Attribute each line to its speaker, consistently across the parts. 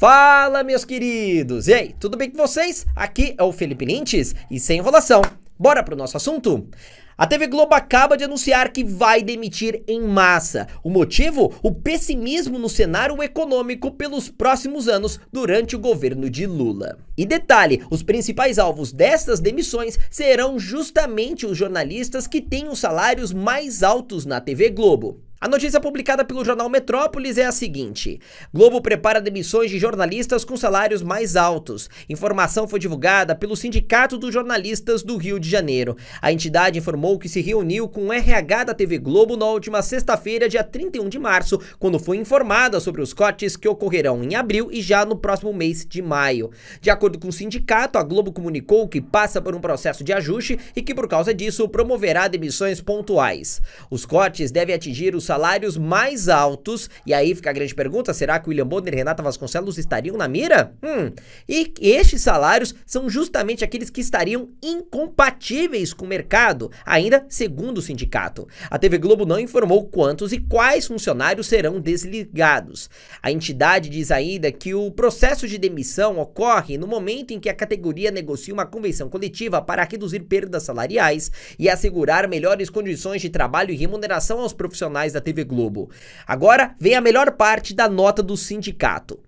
Speaker 1: Fala, meus queridos! E aí, tudo bem com vocês? Aqui é o Felipe Lintes e sem enrolação, bora pro nosso assunto? A TV Globo acaba de anunciar que vai demitir em massa. O motivo? O pessimismo no cenário econômico pelos próximos anos durante o governo de Lula. E detalhe: os principais alvos dessas demissões serão justamente os jornalistas que têm os salários mais altos na TV Globo. A notícia publicada pelo jornal Metrópolis é a seguinte: Globo prepara demissões de jornalistas com salários mais altos. Informação foi divulgada pelo Sindicato dos Jornalistas do Rio de Janeiro. A entidade informou que se reuniu com o RH da TV Globo na última sexta-feira, dia 31 de março, quando foi informada sobre os cortes que ocorrerão em abril e já no próximo mês de maio. De acordo com o sindicato, a Globo comunicou que passa por um processo de ajuste e que, por causa disso, promoverá demissões pontuais. Os cortes devem atingir os salários mais altos. E aí fica a grande pergunta: será que William Bonner e Renata Vasconcelos estariam na mira? Hum. E estes salários são justamente aqueles que estariam incompatíveis com o mercado, ainda segundo o sindicato. A TV Globo não informou quantos e quais funcionários serão desligados. A entidade diz ainda que o processo de demissão ocorre no momento em que a categoria negocia uma convenção coletiva para reduzir perdas salariais e assegurar melhores condições de trabalho e remuneração aos profissionais da da TV Globo. Agora vem a melhor parte da nota do sindicato.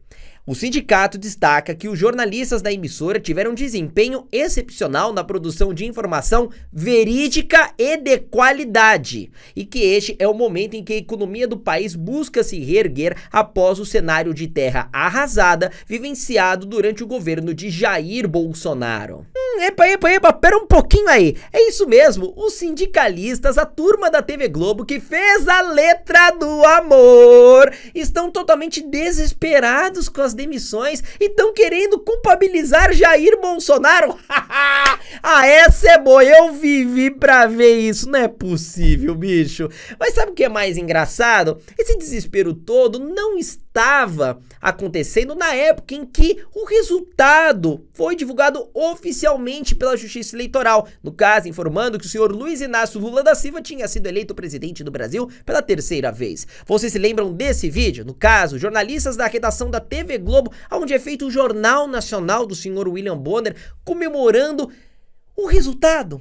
Speaker 1: O sindicato destaca que os jornalistas da emissora tiveram um desempenho excepcional na produção de informação verídica e de qualidade, e que este é o momento em que a economia do país busca se reerguer após o cenário de terra arrasada vivenciado durante o governo de Jair Bolsonaro epa, epa, epa, pera um pouquinho aí. É isso mesmo, os sindicalistas, a turma da TV Globo que fez a letra do amor, estão totalmente desesperados com as demissões e estão querendo culpabilizar Jair Bolsonaro. ah, essa é boa, eu vivi pra ver isso, não é possível, bicho. Mas sabe o que é mais engraçado? Esse desespero todo não está estava acontecendo na época em que o resultado foi divulgado oficialmente pela Justiça Eleitoral, no caso informando que o senhor Luiz Inácio Lula da Silva tinha sido eleito presidente do Brasil pela terceira vez. Vocês se lembram desse vídeo? No caso, jornalistas da redação da TV Globo, onde é feito o Jornal Nacional do senhor William Bonner comemorando o resultado.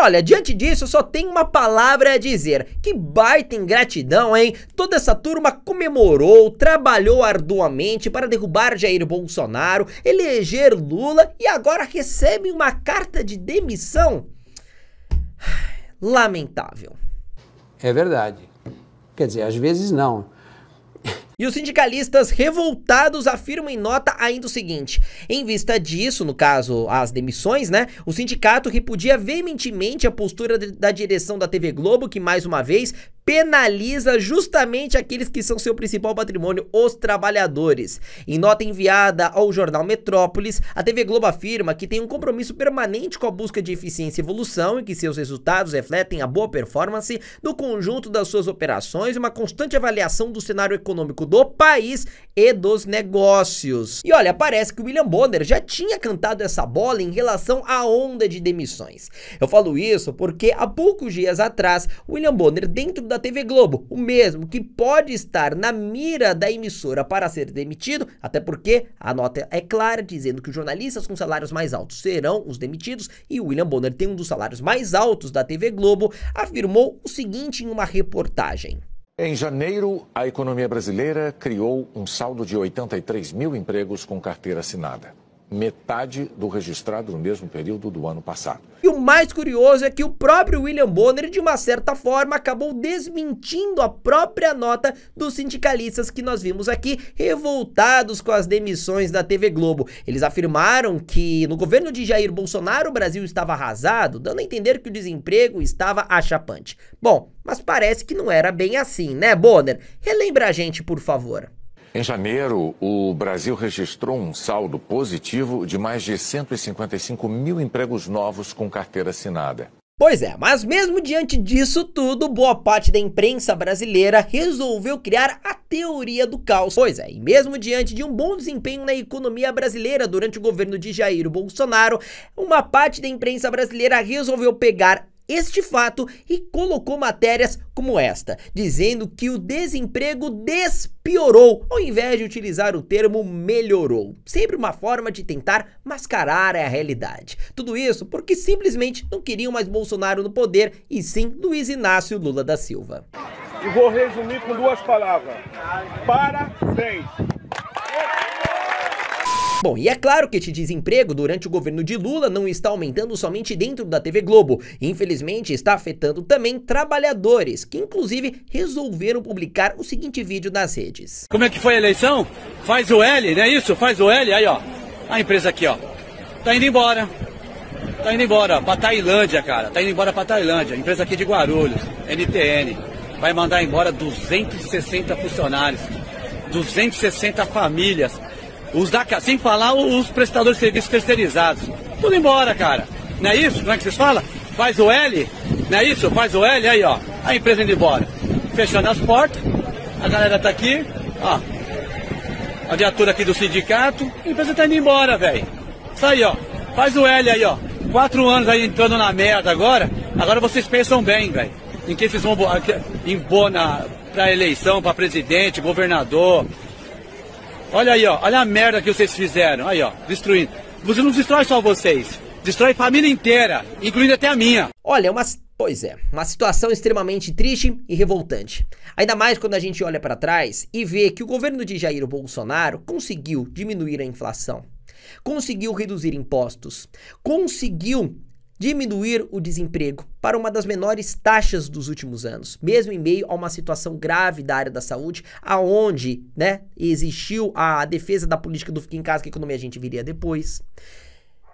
Speaker 1: olha, diante disso só tem uma palavra a dizer. Que baita ingratidão, hein? Toda essa turma comemorou, trabalhou arduamente para derrubar Jair Bolsonaro, eleger Lula e agora recebe uma carta de demissão. Lamentável.
Speaker 2: É verdade. Quer dizer, às vezes
Speaker 1: não. E os sindicalistas revoltados afirmam em nota ainda o seguinte: em vista disso, no caso as demissões, né, o sindicato repudia veementemente a postura da direção da TV Globo, que mais uma vez penaliza justamente aqueles que são seu principal patrimônio, os trabalhadores. Em nota enviada ao jornal Metrópolis, a TV Globo afirma que tem um compromisso permanente com a busca de eficiência e evolução e que seus resultados refletem a boa performance do conjunto das suas operações e uma constante avaliação do cenário econômico do país e dos negócios. E olha, parece que o William Bonner já tinha cantado essa bola em relação à onda de demissões. Eu falo isso porque há poucos dias atrás, William Bonner, dentro da da TV Globo, o mesmo que pode estar na mira da emissora para ser demitido, até porque a nota é clara dizendo que os jornalistas com salários mais altos serão os demitidos e William Bonner tem um dos salários mais altos da TV Globo, afirmou o seguinte em uma reportagem. Em janeiro,
Speaker 2: a economia brasileira criou um saldo de 83 mil empregos com carteira assinada metade do registrado no mesmo período do ano passado.
Speaker 1: E o mais curioso é que o próprio William Bonner, de uma certa forma, acabou desmentindo a própria nota dos sindicalistas que nós vimos aqui, revoltados com as demissões da TV Globo. Eles afirmaram que no governo de Jair Bolsonaro o Brasil estava arrasado, dando a entender que o desemprego estava achapante. Bom, mas parece que não era bem assim, né, Bonner? Relembra a gente, por favor.
Speaker 2: Em janeiro, o Brasil registrou um saldo positivo de mais de 155 mil empregos novos com carteira assinada.
Speaker 1: Pois é, mas mesmo diante disso tudo, boa parte da imprensa brasileira resolveu criar a teoria do caos. Pois é, e mesmo diante de um bom desempenho na economia brasileira durante o governo de Jair Bolsonaro, uma parte da imprensa brasileira resolveu pegar este fato e colocou matérias como esta, dizendo que o desemprego despiorou, ao invés de utilizar o termo melhorou. Sempre uma forma de tentar mascarar a realidade. Tudo isso porque simplesmente não queriam mais Bolsonaro no poder e sim Luiz Inácio Lula da Silva. E vou resumir com duas palavras: parabéns. Bom, e é claro que este desemprego durante o governo de Lula não está aumentando somente dentro da TV Globo, infelizmente está afetando também trabalhadores, que inclusive resolveram publicar o seguinte vídeo nas redes.
Speaker 2: Como é que foi a eleição? Faz o L, não é isso? Faz o L, aí ó, a empresa aqui ó, tá indo embora, tá indo embora pra Tailândia, cara, tá indo embora pra Tailândia, empresa aqui de Guarulhos, NTN, vai mandar embora 260 funcionários, 260 famílias, os da sem falar os prestadores de serviços terceirizados. Tudo embora, cara. Não é isso? Não é que vocês falam? Faz o L, não é isso? Faz o L aí, ó. A empresa indo embora. Fechando as portas, a galera tá aqui, ó. A viatura aqui do sindicato, a empresa tá indo embora, velho. Isso aí, ó. Faz o L aí, ó. Quatro anos aí entrando na merda agora. Agora vocês pensam bem, velho. Em que vocês vão em boa na, pra eleição, pra presidente, governador, Olha aí, ó. Olha a merda que vocês fizeram. Aí, ó. Destruindo. Você não destrói só vocês. Destrói família inteira, incluindo até a minha.
Speaker 1: Olha, é umas Pois é, uma situação extremamente triste e revoltante. Ainda mais quando a gente olha para trás e vê que o governo de Jair Bolsonaro conseguiu diminuir a inflação, conseguiu reduzir impostos, conseguiu diminuir o desemprego para uma das menores taxas dos últimos anos, mesmo em meio a uma situação grave da área da saúde, aonde, né, existiu a defesa da política do fique em casa, que a economia a gente viria depois.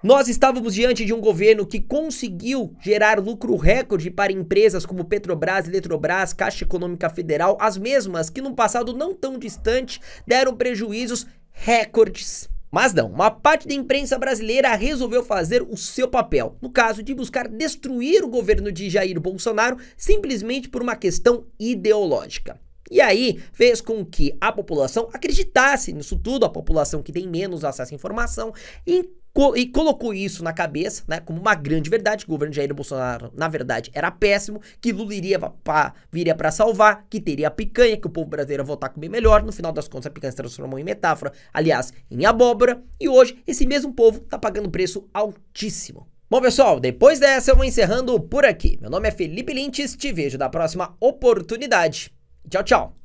Speaker 1: Nós estávamos diante de um governo que conseguiu gerar lucro recorde para empresas como Petrobras, Eletrobras, Caixa Econômica Federal, as mesmas que no passado não tão distante deram prejuízos recordes. Mas não, uma parte da imprensa brasileira resolveu fazer o seu papel, no caso de buscar destruir o governo de Jair Bolsonaro simplesmente por uma questão ideológica. E aí fez com que a população acreditasse nisso tudo, a população que tem menos acesso à informação, e e colocou isso na cabeça, né, como uma grande verdade, que o governo Jair Bolsonaro, na verdade, era péssimo, que Lula iria pra, viria para salvar, que teria a picanha, que o povo brasileiro ia voltar a comer melhor, no final das contas a picanha se transformou em metáfora, aliás, em abóbora, e hoje esse mesmo povo tá pagando preço altíssimo. Bom, pessoal, depois dessa eu vou encerrando por aqui. Meu nome é Felipe Lintes, te vejo na próxima oportunidade. Tchau, tchau.